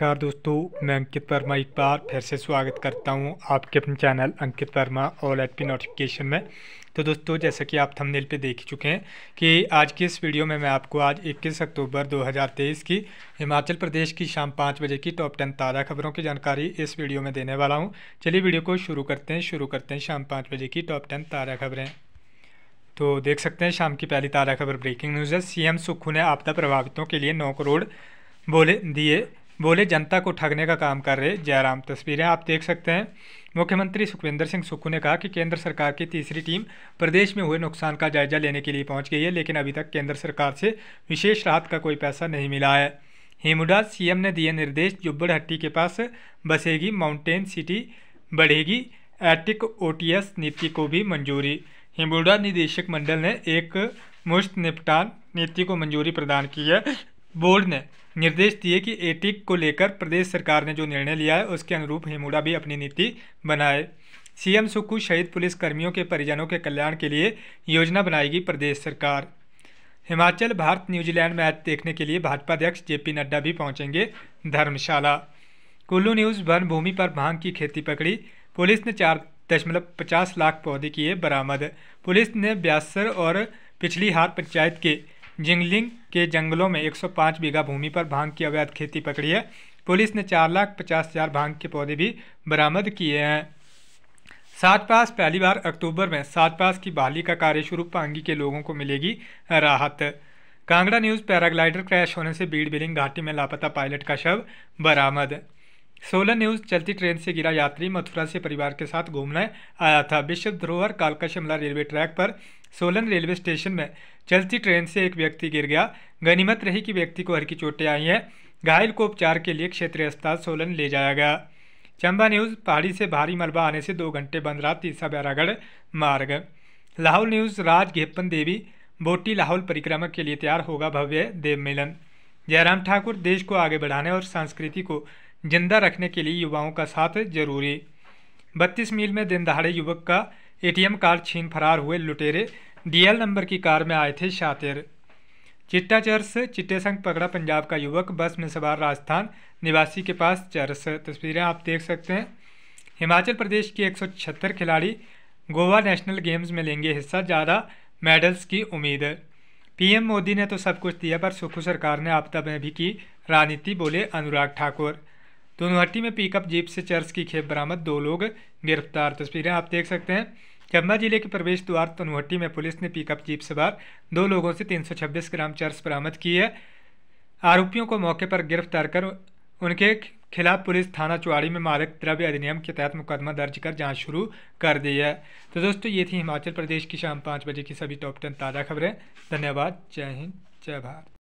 नमस्कार दोस्तों मैं अंकित वर्मा एक बार फिर से स्वागत करता हूं आपके अपने चैनल अंकित वर्मा ऑल एट पी नोटिफिकेशन में तो दोस्तों जैसा कि आप थंबनेल पे देख चुके हैं कि आज की इस वीडियो में मैं आपको आज 21 अक्टूबर 2023 की हिमाचल प्रदेश की शाम पाँच बजे की टॉप टेन ताज़ा खबरों की जानकारी इस वीडियो में देने वाला हूँ चलिए वीडियो को शुरू करते हैं शुरू करते हैं शाम पाँच बजे की टॉप टेन ताज़ा खबरें तो देख सकते हैं शाम की पहली ताज़ा खबर ब्रेकिंग न्यूज़ है एम सुक्खू ने आपदा प्रभावितों के लिए नौ करोड़ बोले दिए बोले जनता को ठगने का काम कर रहे जयराम तस्वीरें आप देख सकते हैं मुख्यमंत्री सुखविंदर सिंह सुक्खू ने कहा कि केंद्र सरकार की तीसरी टीम प्रदेश में हुए नुकसान का जायजा लेने के लिए पहुंच गई है लेकिन अभी तक केंद्र सरकार से विशेष राहत का कोई पैसा नहीं मिला है हेमुडा सीएम ने दिए निर्देश जुब्बड़हट्टी के पास बसेगी माउंटेन सिटी बढ़ेगी एटिक ओ नीति को भी मंजूरी हिमुडा निदेशक मंडल ने एक मुश्त निपटान नीति को मंजूरी प्रदान की है बोर्ड ने निर्देश दिए कि एटिक को लेकर प्रदेश सरकार ने जो निर्णय लिया है उसके अनुरूप हिमुडा भी अपनी नीति बनाए सीएम सुक्कू शहीद पुलिस कर्मियों के परिजनों के कल्याण के लिए योजना बनाएगी प्रदेश सरकार हिमाचल भारत न्यूजीलैंड मैच देखने के लिए भाजपा अध्यक्ष जेपी नड्डा भी पहुंचेंगे धर्मशाला कुल्लू न्यूज़ वन भूमि पर भांग की खेती पकड़ी पुलिस ने चार दशमलव पचास लाख पौधे किए बरामद पुलिस ने ब्यासर और पिछली हार पंचायत के जिंगलिंग के जंगलों में 105 बीघा भूमि पर भांग की अवैध खेती पकड़ी है पुलिस ने चार लाख पचास हज़ार भांग के पौधे भी बरामद किए हैं सात पास पहली बार अक्टूबर में सात पास की बहाली का कार्य शुरू पांगी के लोगों को मिलेगी राहत कांगड़ा न्यूज़ पैराग्लाइडर क्रैश होने से बीड़ बिलिंग घाटी में लापता पायलट का शव बरामद सोलन न्यूज चलती ट्रेन से गिरा यात्री मथुरा से परिवार के साथ घूमने आया था विश्व धरोहर कालका शिमला रेलवे ट्रैक पर सोलन रेलवे स्टेशन में चलती ट्रेन से एक व्यक्ति गिर गया गनीमत रही कि व्यक्ति को हल्की चोटें आई हैं घायल को उपचार के लिए क्षेत्रीय अस्पताल सोलन ले जाया गया चंबा न्यूज़ पहाड़ी से भारी मलबा आने से दो घंटे बंद रहा तीसरा बैरागढ़ मार्ग लाहौल न्यूज़ राज घेपन देवी बोटी लाहौल परिक्रमा के लिए तैयार होगा भव्य देव मिलन जयराम ठाकुर देश को आगे बढ़ाने और संस्कृति को जिंदा रखने के लिए युवाओं का साथ जरूरी बत्तीस मील में दिन दहाड़े युवक का एटीएम कार्ड छीन फरार हुए लुटेरे डीएल नंबर की कार में आए थे शातिर चिट्टा चर्स चिट्टे संग पकड़ा पंजाब का युवक बस में सवार राजस्थान निवासी के पास चर्स तस्वीरें आप देख सकते हैं हिमाचल प्रदेश के एक खिलाड़ी गोवा नेशनल गेम्स में लेंगे हिस्सा ज़्यादा मेडल्स की उम्मीद पीएम मोदी ने तो सब कुछ दिया पर सुखू सरकार ने आपदा में भी की राजनीति बोले अनुराग ठाकुर दोनों में पिकअप जीप से चर्च की खेप बरामद दो लोग गिरफ्तार तस्वीरें आप देख सकते हैं चंबा जिले के प्रवेश द्वार तनुहट्टी में पुलिस ने पिकअप जीप सवार दो लोगों से 326 ग्राम चर्च बरामद की है आरोपियों को मौके पर गिरफ्तार कर उनके खिलाफ पुलिस थाना चुआड़ी में मादक द्रव्य अधिनियम के तहत मुकदमा दर्ज कर जांच शुरू कर दी है तो दोस्तों ये थी हिमाचल प्रदेश की शाम पाँच बजे की सभी टॉप टेन ताज़ा खबरें धन्यवाद जय हिंद जय भारत